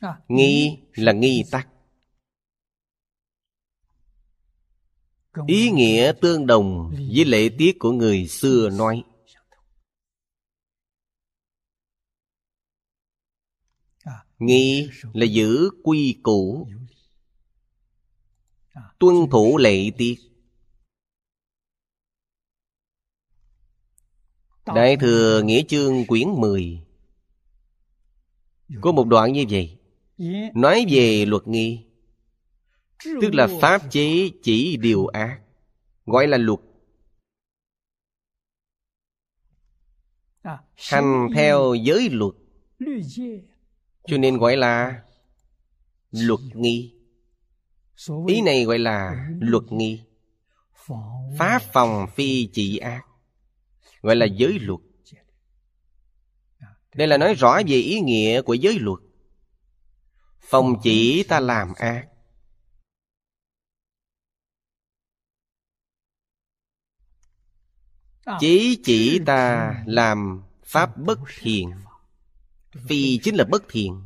Ờ. nghi là nghi tắc ý nghĩa tương đồng với lễ tiết của người xưa nói ờ. nghi là giữ quy củ ờ. tuân thủ lễ tiết đại thừa nghĩa chương quyển 10 có một đoạn như vậy nói về luật nghi tức là pháp chế chỉ điều ác gọi là luật à, hành theo giới luật cho nên gọi là luật nghi ý này gọi là luật nghi pháp phòng phi chỉ ác gọi là giới luật à, đây là nói rõ về ý nghĩa của giới luật Phòng chỉ ta làm ác à. Chí chỉ ta làm pháp bất thiện Vì chính là bất thiện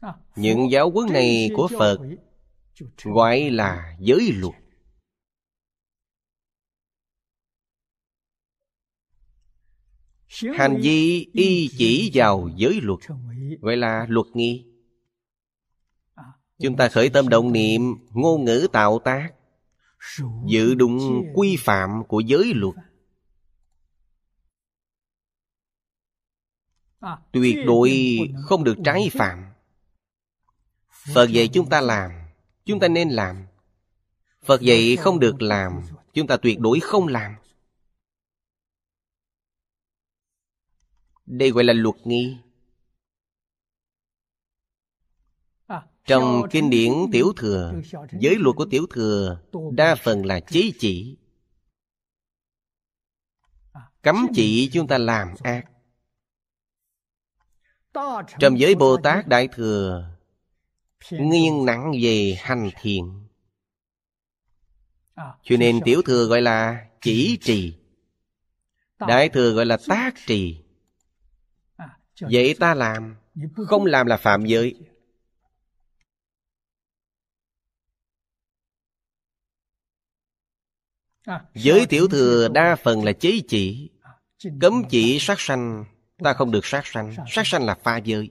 à. Những giáo huấn này của Phật Gọi là giới luật hành vi y chỉ vào giới luật gọi là luật nghi chúng ta khởi tâm động niệm ngôn ngữ tạo tác dự đúng quy phạm của giới luật tuyệt đối không được trái phạm phật dạy chúng ta làm chúng ta nên làm phật dạy không được làm chúng ta tuyệt đối không làm Đây gọi là luật nghi à, Trong kinh điển Tiểu Thừa Giới luật của Tiểu Thừa Đa phần là chế chỉ à, Cấm chỉ chúng ta làm ác Trong giới Bồ Tát Đại Thừa Nghiêng nặng về hành thiện à, Cho nên Tiểu Thừa gọi là chỉ trì Đại Thừa gọi là tác trì vậy ta làm không làm là phạm giới à, giới tiểu thừa đa phần là chế chỉ à, cấm chỉ sát sanh ta không được sát sanh sát sanh là pha giới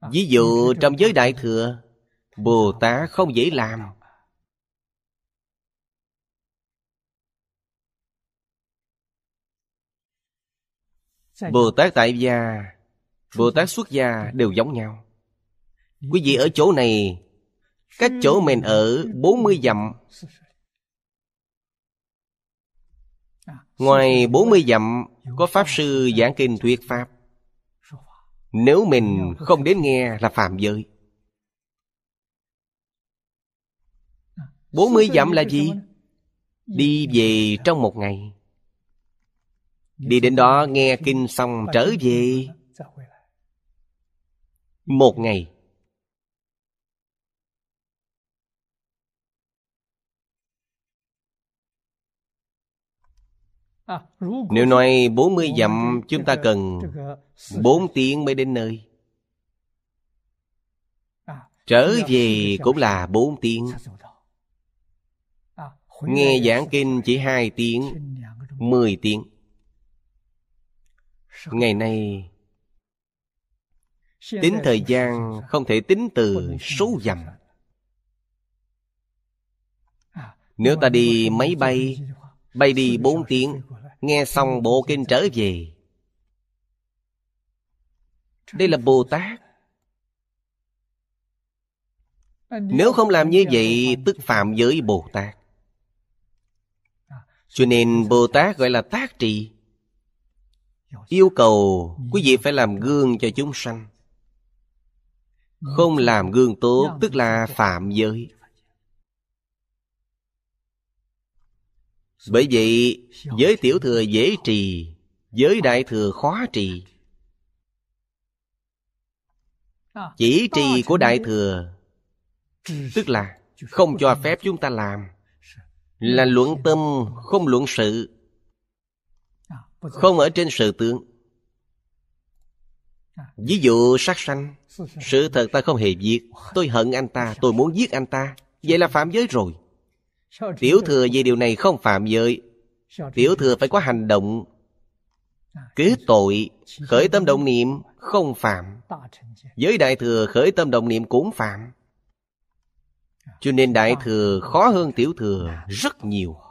à, ví dụ trong giới đại thừa bồ tát không dễ làm Bồ Tát tại gia Bồ Tát xuất gia đều giống nhau Quý vị ở chỗ này Cách chỗ mình ở 40 dặm à, Ngoài 40 dặm Có Pháp Sư giảng kinh thuyết Pháp Nếu mình không đến nghe là phạm giới 40 à, dặm là gì? Đi về trong một ngày đi đến đó nghe kinh xong trở về một ngày Nếu nói 40 dặm chúng ta cần 4 tiếng mới đến nơi Trở về cũng là 4 tiếng Nghe giảng kinh chỉ 2 tiếng 10 tiếng ngày nay tính thời gian không thể tính từ số dặm nếu ta à, đi máy bay bay đi bốn tiếng nghe xong bộ kinh trở về đây là bồ tát nếu không làm như vậy tức phạm giới bồ tát à, cho nên bồ tát gọi là tác trị yêu cầu quý vị phải làm gương cho chúng sanh không làm gương tốt tức là phạm giới bởi vậy giới tiểu thừa dễ trì giới ờ. đại thừa khó trì ờ, chỉ trì của đại thừa tức là không cho phép chúng ta làm là luận tâm không luận sự không ở trên sự tướng ví dụ sát sanh sự thật ta không hề giết tôi hận anh ta tôi muốn giết anh ta vậy là phạm giới rồi tiểu thừa về điều này không phạm giới tiểu thừa phải có hành động kế à, tội khởi tâm động niệm không phạm giới đại thừa khởi tâm động niệm cũng phạm à, cho nên đại à. thừa khó hơn tiểu thừa rất nhiều